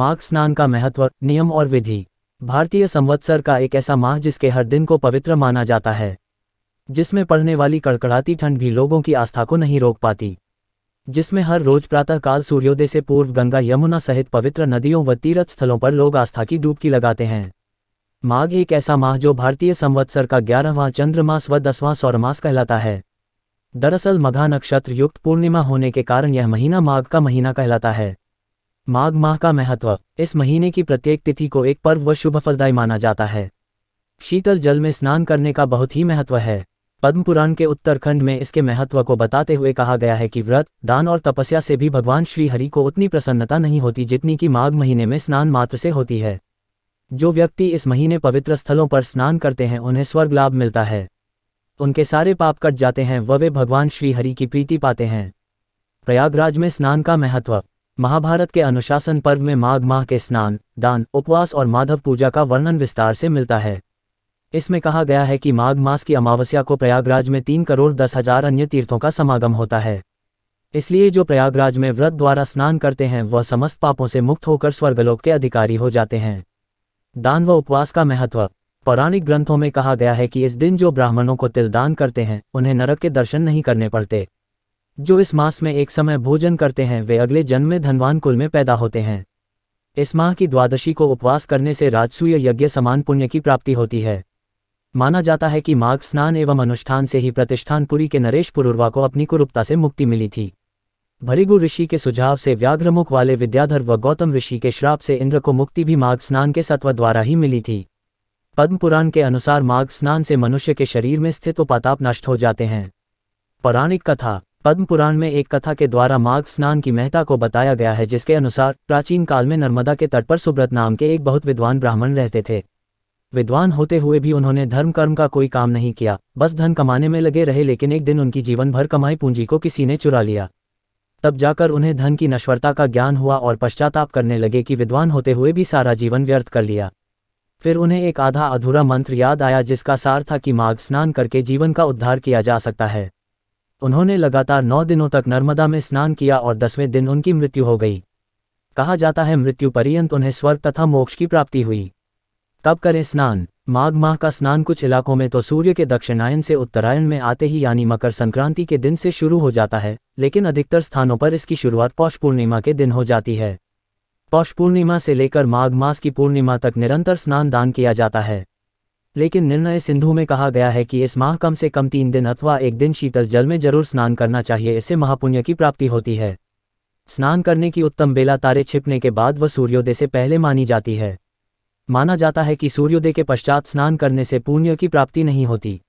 माघ स्नान का महत्व नियम और विधि भारतीय संवत्सर का एक ऐसा माह जिसके हर दिन को पवित्र माना जाता है जिसमें पड़ने वाली कड़कड़ाती ठंड भी लोगों की आस्था को नहीं रोक पाती जिसमें हर रोज प्रातःकाल सूर्योदय से पूर्व गंगा यमुना सहित पवित्र नदियों व तीर्थ स्थलों पर लोग आस्था की डुबकी लगाते हैं माघ एक ऐसा माह जो भारतीय संवत्सर का ग्यारहवां चंद्रमास व दसवां सौरमास कहलाता है दरअसल मघा नक्षत्र युक्त पूर्णिमा होने के कारण यह महीना माघ का महीना कहलाता है माघ माह का महत्व इस महीने की प्रत्येक तिथि को एक पर्व व शुभ फलदायी माना जाता है शीतल जल में स्नान करने का बहुत ही महत्व है पद्म पुराण के उत्तरखंड में इसके महत्व को बताते हुए कहा गया है कि व्रत दान और तपस्या से भी भगवान श्री हरि को उतनी प्रसन्नता नहीं होती जितनी कि माघ महीने में स्नान मात्र से होती है जो व्यक्ति इस महीने पवित्र स्थलों पर स्नान करते हैं उन्हें स्वर्ग लाभ मिलता है उनके सारे पाप कट जाते हैं व वे भगवान श्रीहरि की प्रीति पाते हैं प्रयागराज में स्नान का महत्व महाभारत के अनुशासन पर्व में माघ माह के स्नान दान उपवास और माधव पूजा का वर्णन विस्तार से मिलता है इसमें कहा गया है कि माघ मास की अमावस्या को प्रयागराज में तीन करोड़ दस हजार अन्य तीर्थों का समागम होता है इसलिए जो प्रयागराज में व्रत द्वारा स्नान करते हैं वह समस्त पापों से मुक्त होकर स्वर्गलोक के अधिकारी हो जाते हैं दान व उपवास का महत्व पौराणिक ग्रंथों में कहा गया है कि इस दिन जो ब्राह्मणों को तिल दान करते हैं उन्हें नरक के दर्शन नहीं करने पड़ते जो इस मास में एक समय भोजन करते हैं वे अगले जन्म में धनवान कुल में पैदा होते हैं इस माह की द्वादशी को उपवास करने से राजसूय यज्ञ समान पुण्य की प्राप्ति होती है माना जाता है कि माघ स्नान एवं अनुष्ठान से ही प्रतिष्ठानपुरी के नरेश पुरुर्वा को अपनी कुरूपता से मुक्ति मिली थी भरिगु ऋषि के सुझाव से व्याघ्रमुख वाले विद्याधर व गौतम ऋषि के श्राप से इंद्र को मुक्ति भी माघ स्नान के सत्व द्वारा ही मिली थी पद्म पुराण के अनुसार माघ स्नान से मनुष्य के शरीर में स्थित उपाताप नष्ट हो जाते हैं पौराणिक कथा पद्म पुराण में एक कथा के द्वारा माघ स्नान की महता को बताया गया है जिसके अनुसार प्राचीन काल में नर्मदा के तट पर सुब्रत नाम के एक बहुत विद्वान ब्राह्मण रहते थे विद्वान होते हुए भी उन्होंने धर्म कर्म का कोई काम नहीं किया बस धन कमाने में लगे रहे लेकिन एक दिन उनकी जीवन भर कमाई पूंजी को किसी ने चुरा लिया तब जाकर उन्हें धन की नश्वरता का ज्ञान हुआ और पश्चाताप करने लगे कि विद्वान होते हुए भी सारा जीवन व्यर्थ कर लिया फिर उन्हें एक आधा अधूरा मंत्र याद आया जिसका सार था कि माघ स्नान करके जीवन का उद्धार किया जा सकता है उन्होंने लगातार नौ दिनों तक नर्मदा में स्नान किया और दसवें दिन उनकी मृत्यु हो गई कहा जाता है मृत्यु पर्यंत उन्हें स्वर्ग तथा मोक्ष की प्राप्ति हुई कब करें स्नान माघ माह का स्नान कुछ इलाकों में तो सूर्य के दक्षिणायन से उत्तरायण में आते ही यानी मकर संक्रांति के दिन से शुरू हो जाता है लेकिन अधिकतर स्थानों पर इसकी शुरुआत पौष पूर्णिमा के दिन हो जाती है पौष पूर्णिमा से लेकर माघ मास की पूर्णिमा तक निरंतर स्नान दान किया जाता है लेकिन निर्णय सिंधु में कहा गया है कि इस माह कम से कम तीन दिन अथवा एक दिन शीतल जल में जरूर स्नान करना चाहिए इससे महापुण्य की प्राप्ति होती है स्नान करने की उत्तम बेला तारे छिपने के बाद व सूर्योदय से पहले मानी जाती है माना जाता है कि सूर्योदय के पश्चात स्नान करने से पुण्य की प्राप्ति नहीं होती